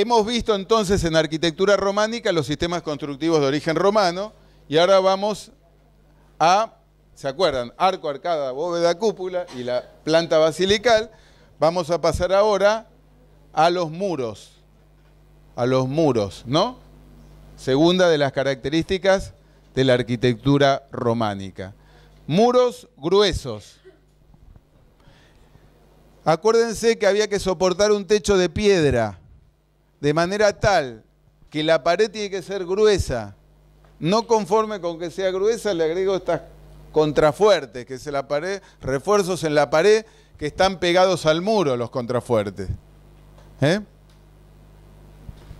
Hemos visto entonces en arquitectura románica los sistemas constructivos de origen romano y ahora vamos a, ¿se acuerdan? Arco, arcada, bóveda, cúpula y la planta basilical. Vamos a pasar ahora a los muros, a los muros, ¿no? Segunda de las características de la arquitectura románica. Muros gruesos. Acuérdense que había que soportar un techo de piedra de manera tal que la pared tiene que ser gruesa. No conforme con que sea gruesa, le agrego estas contrafuertes, que es la pared, refuerzos en la pared que están pegados al muro, los contrafuertes. ¿Eh?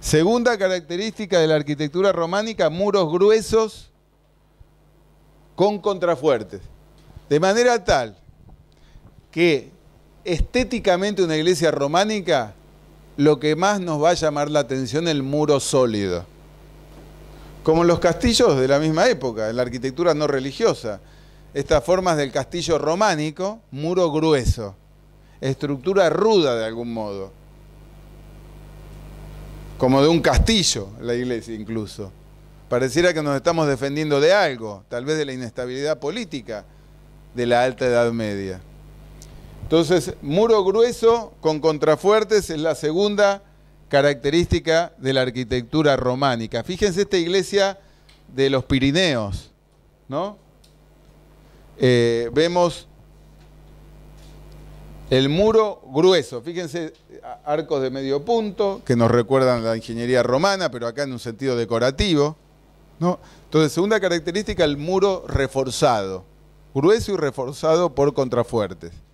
Segunda característica de la arquitectura románica, muros gruesos con contrafuertes. De manera tal que estéticamente una iglesia románica lo que más nos va a llamar la atención es el muro sólido. Como los castillos de la misma época, en la arquitectura no religiosa. Estas formas del castillo románico, muro grueso, estructura ruda de algún modo. Como de un castillo, la iglesia incluso. Pareciera que nos estamos defendiendo de algo, tal vez de la inestabilidad política de la alta edad media. Entonces, muro grueso con contrafuertes es la segunda característica de la arquitectura románica. Fíjense esta iglesia de los Pirineos, ¿no? Eh, vemos el muro grueso, fíjense, arcos de medio punto, que nos recuerdan la ingeniería romana, pero acá en un sentido decorativo. ¿no? Entonces, segunda característica, el muro reforzado, grueso y reforzado por contrafuertes.